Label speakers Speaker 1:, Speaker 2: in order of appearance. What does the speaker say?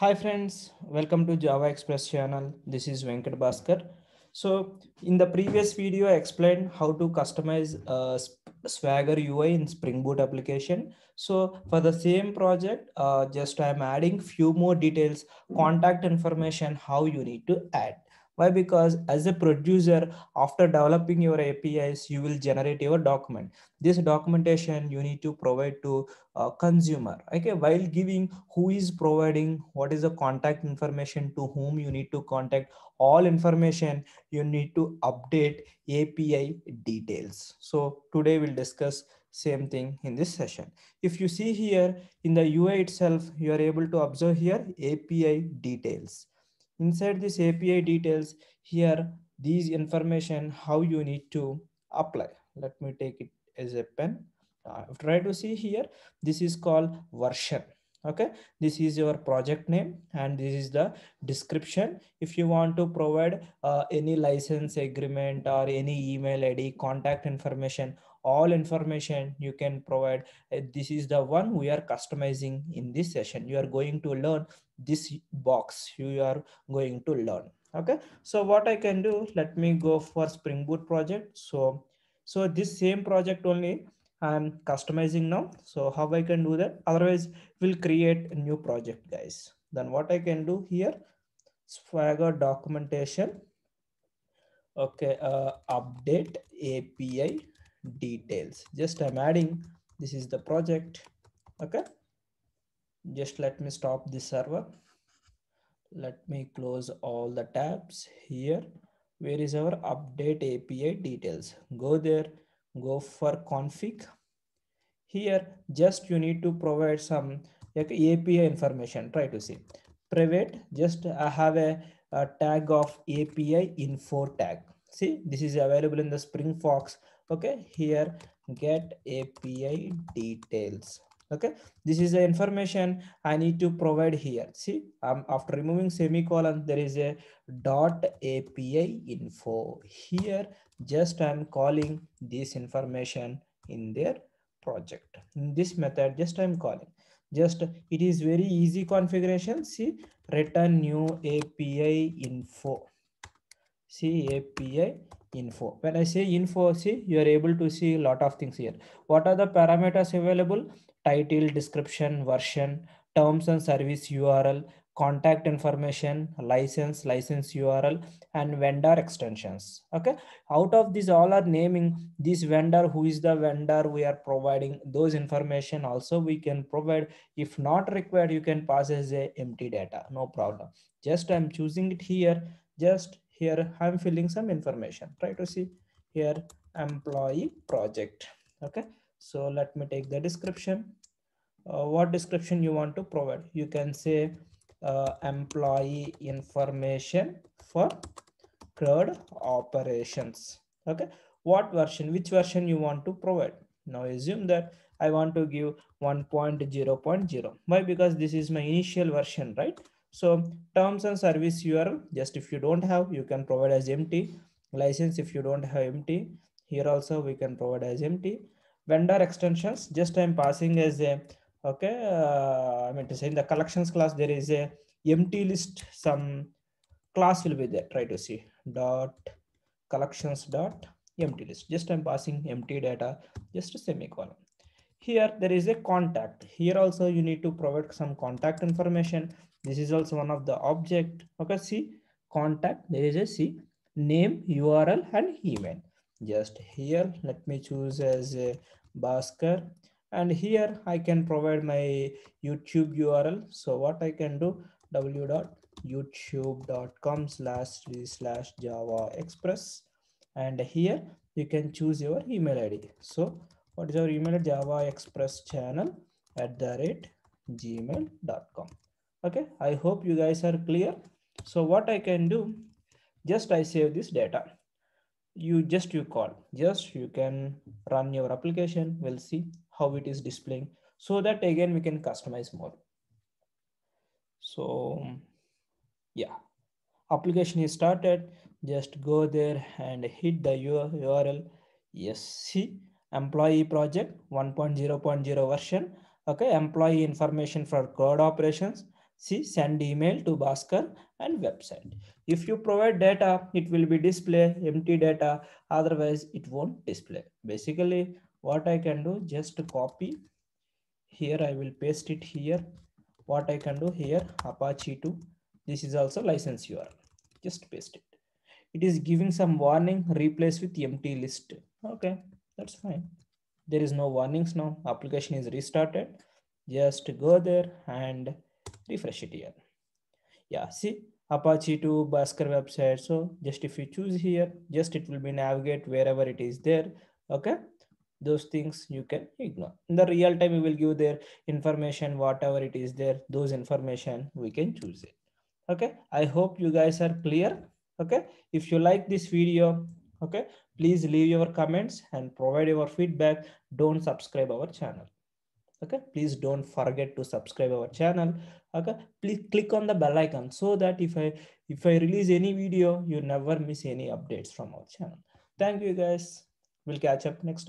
Speaker 1: Hi friends, welcome to Java Express channel. This is Venkat Bhaskar. So in the previous video, I explained how to customize uh, Swagger UI in Spring Boot application. So for the same project, uh, just I'm adding few more details, contact information, how you need to add. Why? Because as a producer, after developing your APIs, you will generate your document. This documentation you need to provide to a consumer. Okay, while giving who is providing, what is the contact information to whom you need to contact, all information you need to update API details. So today we'll discuss same thing in this session. If you see here in the UI itself, you are able to observe here API details. Inside this API details here, these information, how you need to apply. Let me take it as a pen. I've try to see here, this is called version okay this is your project name and this is the description if you want to provide uh, any license agreement or any email id contact information all information you can provide uh, this is the one we are customizing in this session you are going to learn this box you are going to learn okay so what i can do let me go for spring boot project so so this same project only i'm customizing now so how i can do that otherwise we'll create a new project guys then what i can do here swagger documentation okay uh, update api details. Just I'm adding, this is the project, okay? Just let me stop this server. Let me close all the tabs here. Where is our update API details? Go there, go for config. Here, just you need to provide some like API information, try to see. Private, just I uh, have a, a tag of API info tag see this is available in the spring fox okay here get api details okay this is the information i need to provide here see um, after removing semicolon there is a dot api info here just i'm calling this information in their project in this method just i'm calling just it is very easy configuration see return new api info CAPI info. When I say info, see, you are able to see a lot of things here. What are the parameters available? Title, description, version, terms and service URL, contact information, license, license URL, and vendor extensions. Okay. Out of these all are naming this vendor, who is the vendor we are providing those information also we can provide. If not required, you can pass as a empty data. No problem. Just I'm choosing it here. Just here i'm filling some information try to see here employee project okay so let me take the description uh, what description you want to provide you can say uh, employee information for CRUD operations okay what version which version you want to provide now assume that i want to give 1.0.0 why because this is my initial version right so terms and service URL, just if you don't have, you can provide as empty. License if you don't have empty. Here also we can provide as empty. Vendor extensions, just I'm passing as a, okay, uh, I mean to say in the collections class, there is a empty list, some class will be there, try to see, dot collections dot empty list. Just I'm passing empty data, just a semicolon here there is a contact here also you need to provide some contact information this is also one of the object okay see contact there is a see name url and email just here let me choose as a uh, Bhaskar and here i can provide my youtube url so what i can do w dot slash slash java express and here you can choose your email id so what is your email java express channel at the rate gmail.com Okay, I hope you guys are clear. So what I can do, just I save this data. You just you call, just you can run your application. We'll see how it is displaying so that again we can customize more. So yeah, application is started. Just go there and hit the URL. Yes, see employee project 1.0.0 version. Okay, employee information for cloud operations See, send email to Bhaskar and website. If you provide data, it will be display empty data. Otherwise, it won't display. Basically, what I can do, just copy. Here, I will paste it here. What I can do here, Apache 2. This is also license URL. Just paste it. It is giving some warning, replace with empty list. Okay, that's fine. There is no warnings now. Application is restarted. Just go there and refresh it here yeah see apache to basker website so just if you choose here just it will be navigate wherever it is there okay those things you can ignore in the real time we will give their information whatever it is there those information we can choose it okay i hope you guys are clear okay if you like this video okay please leave your comments and provide your feedback don't subscribe our channel okay please don't forget to subscribe our channel okay please click on the bell icon so that if i if i release any video you never miss any updates from our channel thank you guys we'll catch up next time